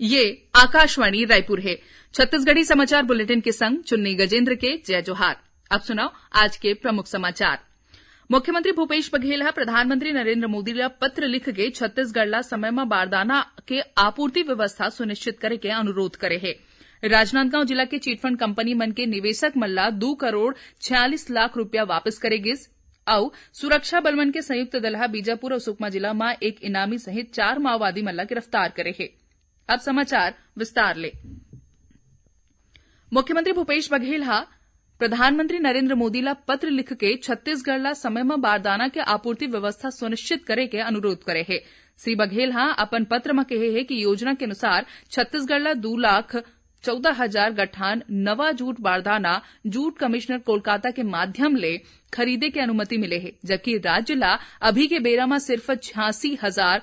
ये आकाशवाणी रायपुर है छत्तीसगढ़ी समाचार बुलेटिन के संग चुन्नी गजेंद्र के जय जोहार अब सुनाओ आज के प्रमुख समाचार मुख्यमंत्री भूपेश बघेल प्रधानमंत्री नरेंद्र मोदी पत्र लिख के छत्तीसगढ़ला में बारदाना के आपूर्ति व्यवस्था सुनिश्चित करे के अनुरोध करे है राजनांदगांव जिला के चिटफंड कंपनी मन के निवेशक मल्ला दो करोड़ छियालीस लाख रूपया वापस करेगी और सुरक्षा बलमन के संयुक्त दल बीजापुर और सुकमा जिला में एक इनामी सहित चार माओवादी मल्ला गिरफ्तार करे है अब समाचार विस्तार ले मुख्यमंत्री भूपेश बघेल हा प्रधानमंत्री नरेंद्र ला पत्र लिख के छत्तीसगढ़ला में बारदाना के आपूर्ति व्यवस्था सुनिश्चित करे के अनुरोध करे है श्री बघेल हा अपन पत्र में कहे है कि योजना के अनुसार छत्तीसगढ़ला दो लाख चौदह हजार गठान नवा जूट बारदाना जूट कमिश्नर कोलकाता के माध्यम ले खरीदे के अनुमति मिले है जबकि राज्य ला अभी के बेरा में सिर्फ छियासी हजार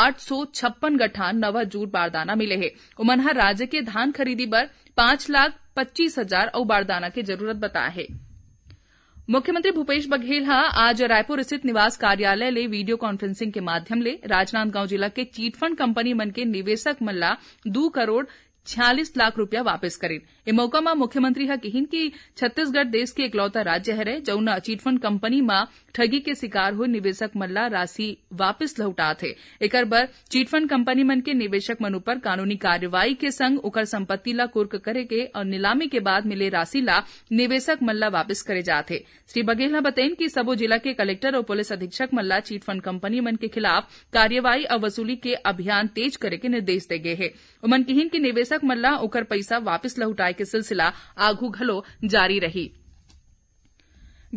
आठ सौ छप्पन गठान नवा जूट बारदाना मिले है उमन राज्य के धान खरीदी पर पांच लाख पच्चीस हजार और बारदाना की जरूरत बताया है मुख्यमंत्री भूपेश बघेल हा आज रायपुर स्थित निवास कार्यालय ले वीडियो कॉन्फ्रेंसिंग के माध्यम ले राजनांदगांव जिला के चीटफंड कंपनी मन के निवेशक मल्ला दो करोड़ छियालीस लाख रूपया वापस करें मौका में मुख्यमंत्री હા કહીન कि छत्तीसगढ़ देश के इकलौता राज्य हरे जौना चिटफंड कंपनी मां ठगी के शिकार हुए निवेशक मल्ला राशि वापिस लौटा थे एकर बर चिटफंड कंपनी मन के निवेशक मन ऊपर कानूनी कार्रवाई के संग उकर संपत्ति ला कुर्क करे के और नीलामी के बाद मिले राशि ला निवेशक मल्ला वापस वापिस करे जाते श्री बघेल बतैन कि सबो जिला के कलेक्टर और पुलिस अधीक्षक मल्ला ला चिटफंड कंपनी मन के खिलाफ कार्यवाही और वसूली के अभियान तेज करे के निर्देश दे गए हे उमन कहिन कि निवेशक मल्ला उकर पैसा वापिस लौटाए कार्रवाई के सिलसिला आगू घलो जारी रही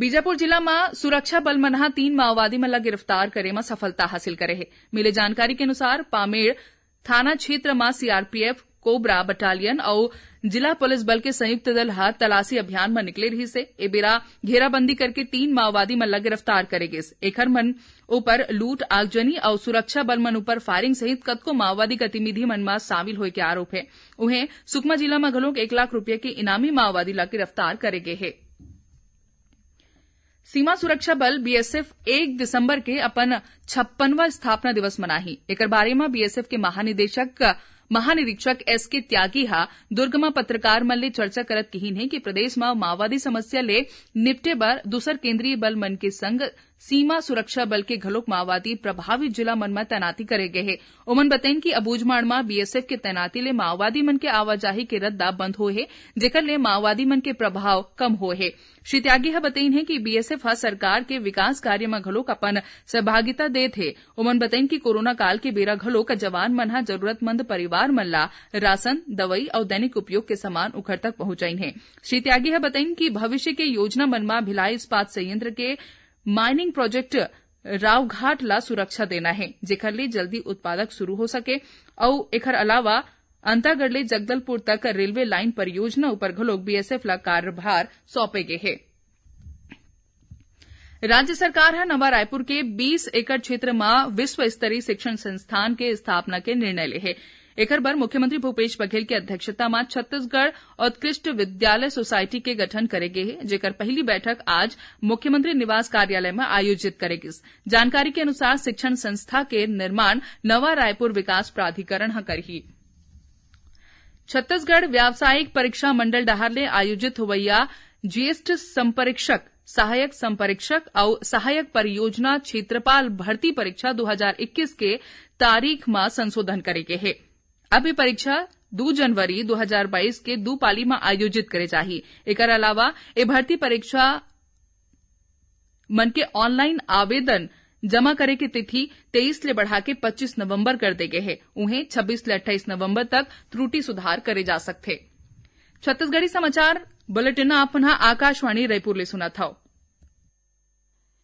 बीजापुर जिला में सुरक्षा बल मना तीन माओवादी मल्ला गिरफ्तार करे में सफलता हासिल करे है मिले जानकारी के अनुसार पामेड़ थाना क्षेत्र में सीआरपीएफ कोबरा बटालियन और जिला पुलिस बल के संयुक्त दल ह तलाशी अभियान में निकले रही से ए बेरा घेराबंदी करके तीन माओवादी मल्ला गिरफ्तार करे गये एखर मन ऊपर लूट आगजनी और सुरक्षा बल मन ऊपर फायरिंग सहित कतको माओवादी गतिविधि मन में शामिल हो के आरोप है उन्हें सुकमा जिला में घलोक एक लाख रूपये के इनामी माओवादी ला गिरफ्तार करे गये है सीमा सुरक्षा बल बीएसएफ एक दिसंबर के अपन छप्पनवा स्थापना दिवस मनाही एक बारे में बीएसएफ के महानिदेशक महानिरीक्षक एसके त्यागी हा હા पत्रकार पत्रकार ले चर्चा करत कही कि प्रदेश में माओवादी समस्या ले निपटे बर दूसर केंद्रीय बल मन के संग सीमा सुरक्षा बल के घलोक माओवादी प्रभावित जिला मन में तैनाती करे गए हैं उमन बतेन कि अबूझमाड़ में बीएसएफ के तैनाती ले माओवादी मन के आवाजाही के रद्दा बंद हो है जेकर ले माओवादी मन के प्रभाव कम हो है श्री त्यागी ह है कि बीएसएफ हा सरकार के विकास कार्य में घलोक अपन सहभागिता दे थे उमन बतेन कि कोरोना काल के बेरा घलोक जवान मन हा जरूरतमंद परिवार मन ला राशन दवई और दैनिक उपयोग के सामान उखड़ तक पहुंचाई है श्री त्यागी ह बतइन कि भविष्य के योजना मन में भिलाई इस्पात संयंत्र के माइनिंग प्रोजेक्ट रावघाट ला सुरक्षा देना है जेखर ले जल्दी उत्पादक शुरू हो सके और एखर अलावा अंतागढ़ ले जगदलपुर तक रेलवे लाइन परियोजना ऊपर घलोक बीएसएफ ला कार्यभार सौंपे गए है राज्य सरकार है नवा रायपुर के 20 एकड़ क्षेत्र में विश्व स्तरीय शिक्षण संस्थान के स्थापना के निर्णय ले है एकर बर मुख्यमंत्री भूपेश बघेल की अध्यक्षता में छत्तीसगढ़ उत्कृष्ट विद्यालय सोसायटी के गठन करे गये जेकर पहली बैठक आज मुख्यमंत्री निवास कार्यालय में आयोजित करे जानकारी के अनुसार शिक्षण संस्था के निर्माण नवा रायपुर विकास प्राधिकरण कर करही छत्तीसगढ़ व्यावसायिक परीक्षा मंडल डाहर ने आयोजित होवइया ज्येष्ठ संपरीक्षक सहायक संपरीक्षक और सहायक परियोजना क्षेत्रपाल भर्ती परीक्षा 2021 के तारीख में संशोधन करे गे हे अब ये परीक्षा दू जनवरी 2022 के दू पाली में आयोजित करे चाहिए एक अलावा ये भर्ती परीक्षा मन के ऑनलाइन आवेदन जमा करे की तिथि 23 ले बढ़ा के 25 नवंबर कर दे गए है उन्हें 26 ले 28 नवंबर तक त्रुटि सुधार करे जा सकते छत्तीसगढ़ी समाचार बुलेटिन आप आकाशवाणी रायपुर ले सुना था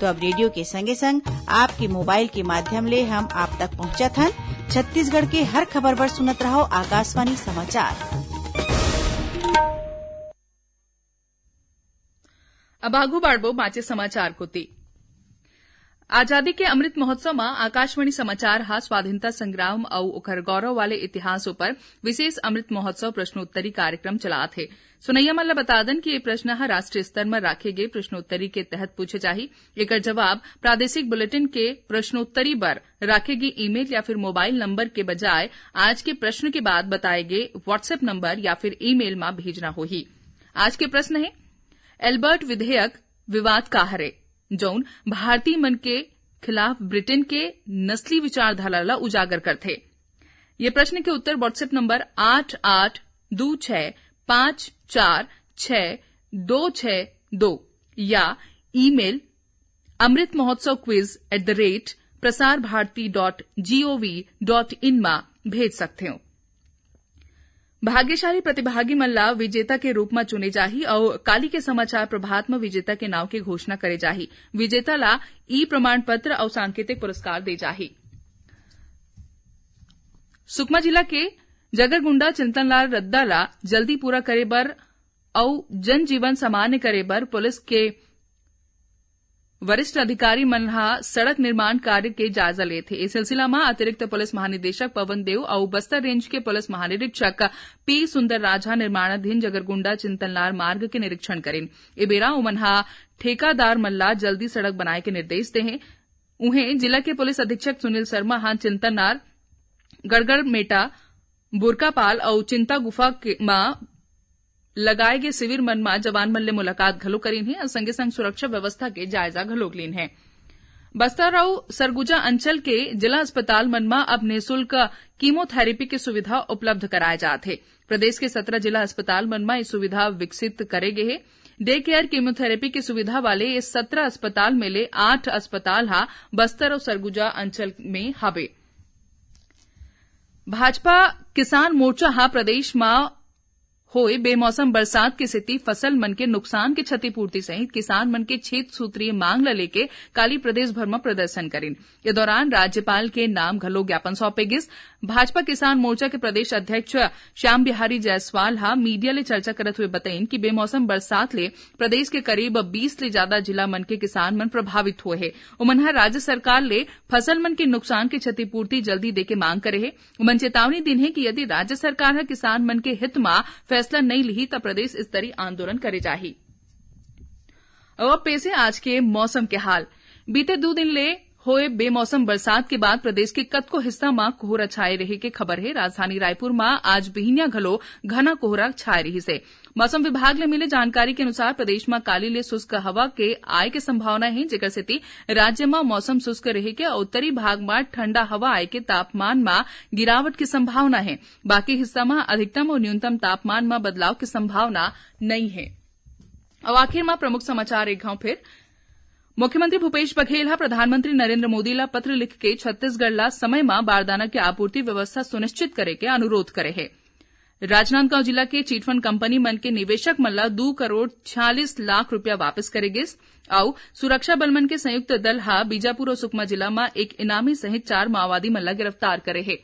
तो अब रेडियो के संगे संग आपके मोबाइल के माध्यम ले हम आप तक पहुँचा हन छत्तीसगढ़ के हर खबर पर सुनत रहो आकाशवाणी समाचार अब आगू बाढ़ माचे समाचार को ती आजादी के अमृत महोत्सव में आकाशवाणी समाचार हा स्वाधीनता संग्राम और उखर गौरव वाले इतिहास पर विशेष अमृत महोत्सव प्रश्नोत्तरी कार्यक्रम चला थे सुनैया मल्ल बता दें कि ये प्रश्न हा राष्ट्रीय स्तर में राखे गए प्रश्नोत्तरी के तहत पूछे जाही एक जवाब प्रादेशिक बुलेटिन के प्रश्नोत्तरी पर राखे गए ईमेल या फिर मोबाइल नंबर के बजाय आज के प्रश्न के बाद बताए गए व्हाट्सएप नंबर या फिर ईमेल में भेजना होगी आज के प्रश्न है एल्बर्ट विधेयक विवाद का हरे जौन भारतीय मन के खिलाफ ब्रिटेन के नस्ली विचारधाराला उजागर थे ये प्रश्न के उत्तर व्हाट्सएप नंबर आठ आठ दो छ पांच चार छ दो छह दो या ईमेल अमृत महोत्सव quiz eight the rate Prasar Bharati dot G O V dot in मा भेज सकते हो भाग्यशाली प्रतिभागी मल्ला विजेता के रूप में चुने जाही और काली के समाचार प्रभात में विजेता के नाव की घोषणा करे जाही विजेता ला ई प्रमाण पत्र और सांकेतिक पुरस्कार दे जाही सुकमा जिला के जगरगुंडा चिंतनलाल रद्दा ला जल्दी पूरा करे बर और जनजीवन सामान्य करे बर पुलिस के वरिष्ठ अधिकारी मनहा सड़क निर्माण कार्य के जायजा ले थे इस सिलसिला में अतिरिक्त पुलिस महानिदेशक पवन देव और बस्तर रेंज के पुलिस महानिरीक्षक पी सुंदर राजा निर्माणाधीन जगरगुंडा चिंतनलाल मार्ग के निरीक्षण करें ए बेरा उमनहा ठेकादार मल्ला जल्दी सड़क बनाए के निर्देश दें उन्हें जिला के पुलिस अधीक्षक सुनील शर्मा हां चिंतनार गड़गड़ मेटा बुरकापाल और चिंता गुफा में लगाए લગાય કે શિબિર जवान मल्ले मुलाकात घलो करीन है और संगे संग सुरक्षा व्यवस्था के जायजा घलो लीन है बस्ताराव सरगुजा अंचल के जिला अस्पताल मनमा अब निःशुल्क कीमोथेरेपी की सुविधा उपलब्ध कराए जाते प्रदेश के सत्रह जिला अस्पताल मनमा ये सुविधा विकसित करे गए डे केयर कीमोथेरेपी की सुविधा वाले इस सत्रह अस्पताल में ले आठ अस्पताल हा बस्तर और सरगुजा अंचल में हवे भाजपा किसान मोर्चा हा प्रदेश में हो बेमौसम बरसात की स्थिति फसल मन के नुकसान के क्षतिपूर्ति सहित किसान मन के छेद सूत्रीय मांग ल लेके काली प्रदेश भर में प्रदर्शन करें इस दौरान राज्यपाल के नाम घलो ज्ञापन सौंपे गिस भाजपा किसान मोर्चा के प्रदेश अध्यक्ष श्याम बिहारी जायसवाल हा मीडिया ले चर्चा करत हुए बताइन कि बेमौसम बरसात ले प्रदेश के करीब बीस ले ज्यादा जिला मन के किसान मन प्रभावित हुए है उमन राज्य सरकार ले फसल मन के नुकसान की क्षतिपूर्ति जल्दी देके मांग करे है उमन चेतावनी दिन है कि यदि राज्य सरकार किसान मन के हित में फैसला नहीं લી तो प्रदेश स्तरीय आंदोलन करे जाही अब पेश है आज के मौसम के हाल बीते दो दिन ले हुए बेमौसम बरसात के बाद प्रदेश के कतको हिस्सा में कोहरा छाये रहे के खबर है राजधानी रायपुर में आज बिहनिया घलो घना कोहरा छाये रही से मौसम विभाग ने मिले जानकारी के अनुसार प्रदेश में काली ले शुष्क हवा के आय के संभावना है जिकर स्थिति राज्य में मौसम शुष्क रहे के और उत्तरी भाग में ठंडा हवा आय के तापमान में गिरावट की संभावना है बाकी हिस्सा में अधिकतम और न्यूनतम तापमान में बदलाव की संभावना नहीं है अब आखिर में प्रमुख समाचार एक घाव फिर मुख्यमंत्री भूपेश बघेल हा प्रधानमंत्री नरेंद्र के પત્ર समय में बारदाना की आपूर्ति व्यवस्था सुनिश्चित करे के अनुरोध करे है राजनांदगांव जिला के चिटफंड कंपनी मन के निवेशक मन ला दू करोड़ छियालीस लाख रूपया वापिस करेगी गिस सुरक्षा बल मन के संयुक्त दल हा बीजापुर और सुकमा जिला में एक इनामी सहित चार माओवादी मल्ला गिरफ्तार करे है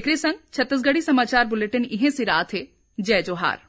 एकरे संग छत्तीसगढ़ी समाचार बुलेटिन इहे सिरात हे जय जोहार